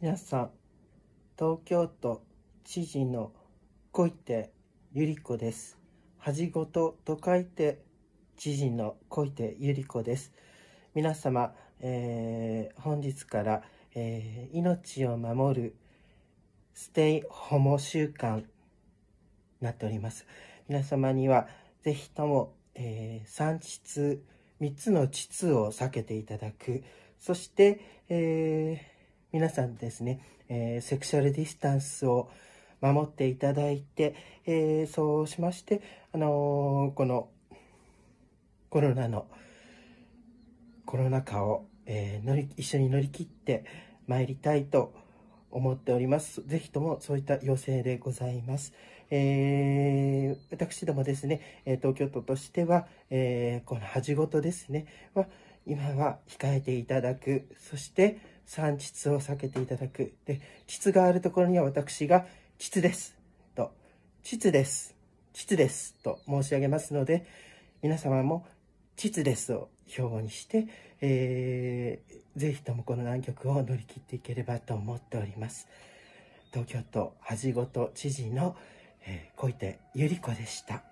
皆さん、東京都知事の小池百合子です。恥ごとと書いて知事の小池百合子です。皆様、えー、本日から、えー、命を守るステイホモ習慣なっております。皆様にはぜひとも、えー、三秩3つの秩を避けていただくそして、えー皆さんですね、えー、セクシャルディスタンスを守っていただいて、えー、そうしまして、あのー、このコロナの、コロナ禍を、えー、乗り一緒に乗り切って参りたいと思っております。ぜひともそういった要請でございます。えー、私どもですね、東京都としては、えー、この恥事ですね、は、今は控えていただく、そして産膣を避けていただく。で、図があるところには私が図です。と、図です。図です。と申し上げますので、皆様も図ですを標語にして、えー、ぜひともこの難局を乗り切っていければと思っております。東京都恥ごと知事の、えー、小池百合子でした。